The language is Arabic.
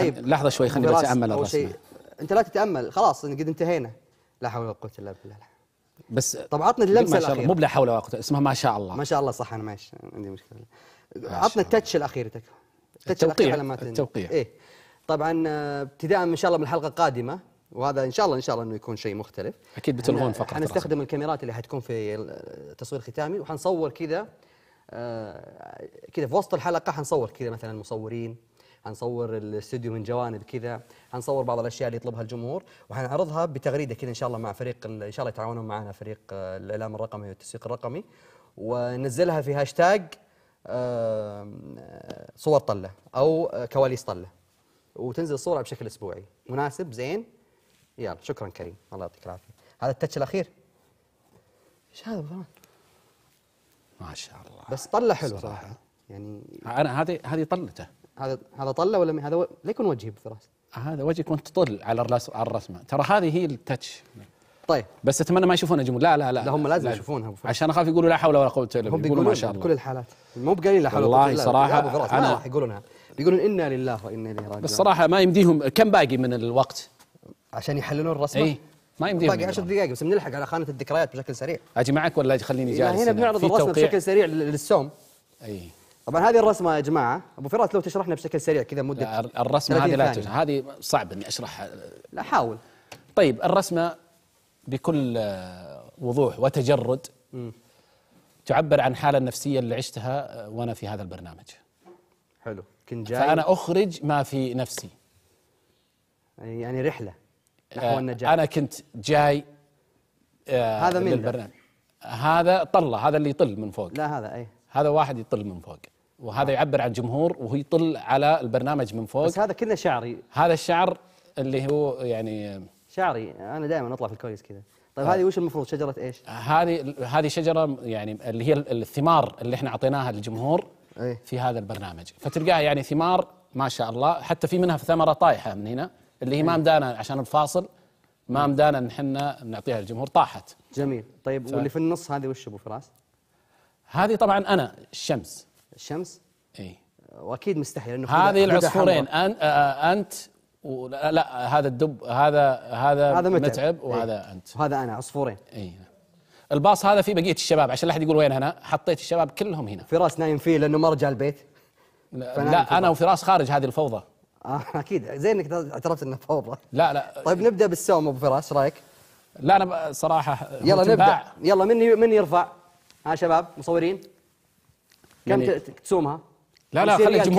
طيب لحظه شوي خليني بتامل اول شيء انت لا تتامل خلاص قد انتهينا لا حول ولا قوه الا بالله بس طب عطنا اللمسه الاخيره مو بلا حول ولا قوه اسمها ما شاء الله ما شاء الله صح انا ماشي عندي مشكله عطنا التتش الاخير تكفى التوقيع التوقيع ايه طبعا ابتداء ان شاء الله من الحلقه القادمه وهذا ان شاء الله ان شاء الله انه يكون شيء مختلف اكيد بتلغون فقط حنستخدم رأسي. الكاميرات اللي حتكون في التصوير الختامي وحنصور كذا آه، كذا في وسط الحلقه حنصور كذا مثلا مصورين حنصور الاستوديو من جوانب كذا حنصور بعض الاشياء اللي يطلبها الجمهور وحنعرضها بتغريده كذا ان شاء الله مع فريق ان شاء الله يتعاونون معنا فريق آه، الاعلام الرقمي والتسويق الرقمي وننزلها في هاشتاج آه، صور طله او آه، كواليس طله وتنزل الصوره بشكل اسبوعي مناسب زين يلا شكرا كريم الله يعطيك العافيه هذا التتش الاخير ايش هذا ما شاء الله بس طله حلوه صراحه يعني انا هذه هذه طلته هذا هذا طله ولا هذا و... ليكون وجهي راسي هذا وجهك وانت طل على على الرسمه ترى هذه هي التتش طيب بس اتمنى ما يشوفونها جمهور لا لا لا لا هم لازم لا يشوفونها عشان اخاف يقولوا لا حول ولا قوه الا بالله يقولوا ما شاء الله كل الحالات مو بقليل لا حول ولا قوه الا بالله صراحه انا راح يقولونها يقولون انا لله وانا اليه راجعون بس صراحه ما يمديهم كم باقي من الوقت عشان يحللون الرسمه اي ما يمديهم باقي 10 دقائق بس بنلحق على خانه الذكريات بشكل سريع اجي معك ولا خليني جالس هنا بنعرض الرسمه بشكل سريع للسوم اي طبعا هذه الرسمه يا جماعه ابو فراس لو تشرحنا بشكل سريع كذا مده الرسمه هذه لا تشرح هذه صعب اني اشرحها لا حاول طيب الرسمه بكل آه، وضوح وتجرد م. تعبر عن الحاله النفسيه اللي عشتها آه، وانا في هذا البرنامج حلو كنت جاي فانا اخرج ما في نفسي يعني, يعني رحله آه، نحو النجاح انا كنت جاي هذا من البرنامج هذا طله هذا اللي يطل من فوق لا هذا اي هذا واحد يطل من فوق وهذا يعبر عن جمهور يطل على البرنامج من فوق بس هذا كله شعري هذا الشعر اللي هو يعني شعري انا دائما اطلع في الكويس كذا طيب آه. هذه وش المفروض شجره ايش هذه هذه شجره يعني اللي هي الثمار اللي احنا اعطيناها للجمهور في هذا البرنامج فتلقاها يعني ثمار ما شاء الله حتى في منها في ثمره طايحه من هنا اللي هي ما مدانا عشان الفاصل ما مدانا ان احنا نعطيها للجمهور طاحت جميل طيب واللي في النص هذه وش ابو فراس هذه طبعا انا الشمس الشمس اي واكيد مستحيل انه هذه العصفورين انت انت ولا لا هذا الدب هذا هذا, هذا متعب, متعب وهذا ايه انت وهذا انا عصفورين اي الباص هذا في بقيه الشباب عشان لا احد يقول وين انا حطيت الشباب كلهم هنا فراس نايم فيه لانه ما رجع البيت لا, انا وفراس خارج هذه الفوضى آه اكيد زين انك اعترفت انها فوضى لا لا طيب نبدا بالسوم ابو فراس رايك؟ لا انا صراحه يلا نبدا يلا من من يرفع؟ ها شباب مصورين يعني كم يعني... تسومها؟ لا لا خلي الجمهور